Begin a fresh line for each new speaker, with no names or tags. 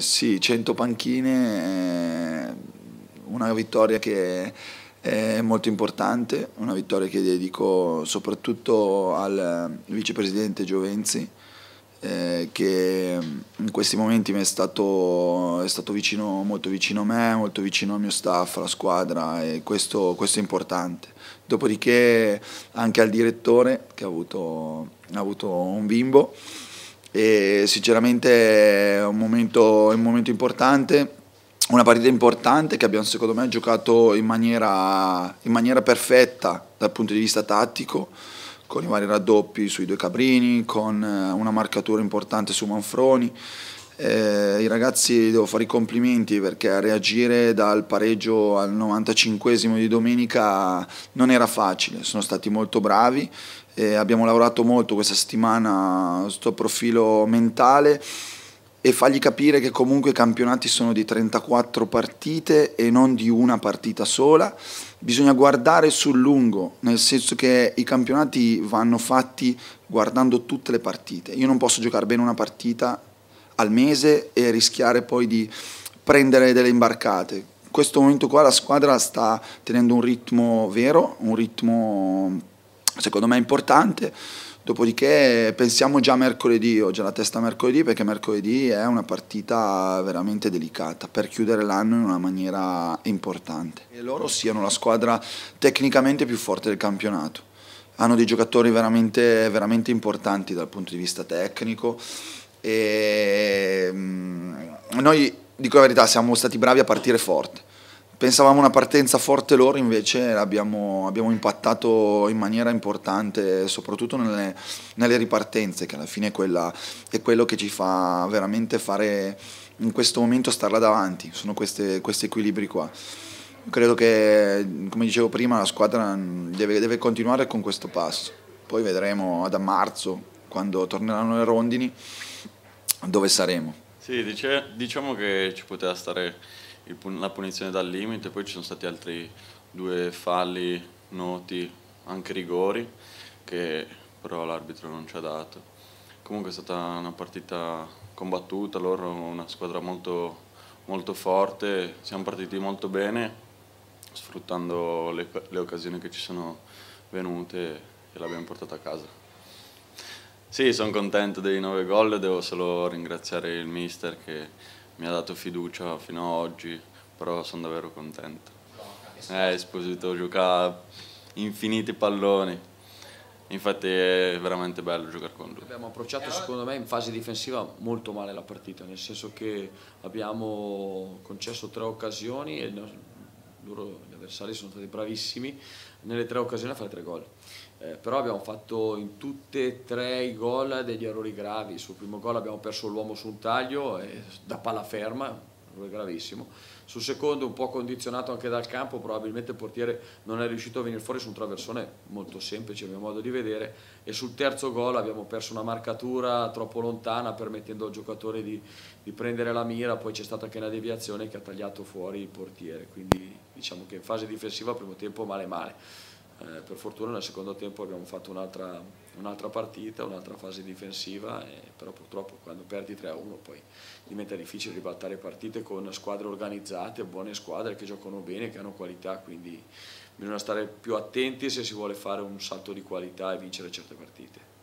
sì, 100 panchine, eh, una vittoria che è molto importante, una vittoria che dedico soprattutto al vicepresidente Giovenzi, eh, che in questi momenti mi è stato, è stato vicino, molto vicino a me, molto vicino al mio staff, alla squadra e questo, questo è importante. Dopodiché anche al direttore che ha avuto, ha avuto un bimbo e sicuramente è un momento, è un momento importante una partita importante che abbiamo secondo me giocato in maniera, in maniera, perfetta dal punto di vista tattico, con i vari raddoppi sui due Cabrini, con eh, una marcatura importante su Manfroni, eh, I ragazzi devo fare i complimenti perché a reagire dal pareggio al 95 di domenica non era facile, sono stati molto bravi, eh, abbiamo lavorato molto questa settimana sul profilo mentale e fargli capire che comunque i campionati sono di 34 partite e non di una partita sola. Bisogna guardare sul lungo, nel senso che i campionati vanno fatti guardando tutte le partite. Io non posso giocare bene una partita al mese e rischiare poi di prendere delle imbarcate. In questo momento qua la squadra sta tenendo un ritmo vero, un ritmo secondo me importante, dopodiché pensiamo già a mercoledì, ho già la testa a mercoledì perché mercoledì è una partita veramente delicata per chiudere l'anno in una maniera importante. E loro siano la squadra tecnicamente più forte del campionato, hanno dei giocatori veramente, veramente importanti dal punto di vista tecnico e, ehm, noi, dico la verità, siamo stati bravi a partire forte. Pensavamo una partenza forte loro, invece abbiamo, abbiamo impattato in maniera importante, soprattutto nelle, nelle ripartenze, che alla fine è, quella, è, quello che ci fa veramente fare in questo momento starla davanti, sono queste, questi equilibri qua credo che, come dicevo prima, la squadra deve, deve, continuare con questo passo. Poi vedremo ad marzo, quando torneranno le rondini, dove saremo.
Sì, dice, diciamo che ci poteva stare il, la punizione dal limite, poi ci sono stati altri due falli noti, anche rigori, che però l'arbitro non ci ha dato. Comunque è stata una partita combattuta, loro una squadra molto, molto forte, siamo partiti molto bene sfruttando le, le occasioni che ci sono venute e l'abbiamo portata a casa. Sì, sono contento dei 9 gol, devo solo ringraziare il mister che mi ha dato fiducia fino ad oggi, però sono davvero contento. È eh, Esposito gioca infiniti palloni, infatti è veramente bello giocare con lui. Abbiamo
approcciato secondo me in fase difensiva molto male la partita, nel senso che abbiamo concesso tre occasioni e loro, gli avversari sono stati bravissimi nelle tre occasioni a fare tre gol. Eh, però abbiamo fatto in tutte e tre i gol degli errori gravi. Sul primo gol abbiamo perso l'uomo su un taglio da palla ferma, gravissimo. Sul secondo un po' condizionato anche dal campo, probabilmente il portiere non è riuscito a venire fuori su un traversone molto semplice a mio modo di vedere e sul terzo gol abbiamo perso una marcatura troppo lontana permettendo al giocatore di, di prendere la mira, poi c'è stata anche una deviazione che ha tagliato fuori il portiere, quindi diciamo che in fase difensiva primo tempo male male. Eh, per fortuna nel secondo tempo abbiamo fatto un'altra, un partita, un'altra fase difensiva, eh, però purtroppo quando perdi 3-1 poi diventa difficile ribaltare partite con squadre organizzate, buone squadre che giocano bene, che hanno qualità, quindi bisogna stare più attenti se si vuole fare un salto di qualità e vincere certe partite.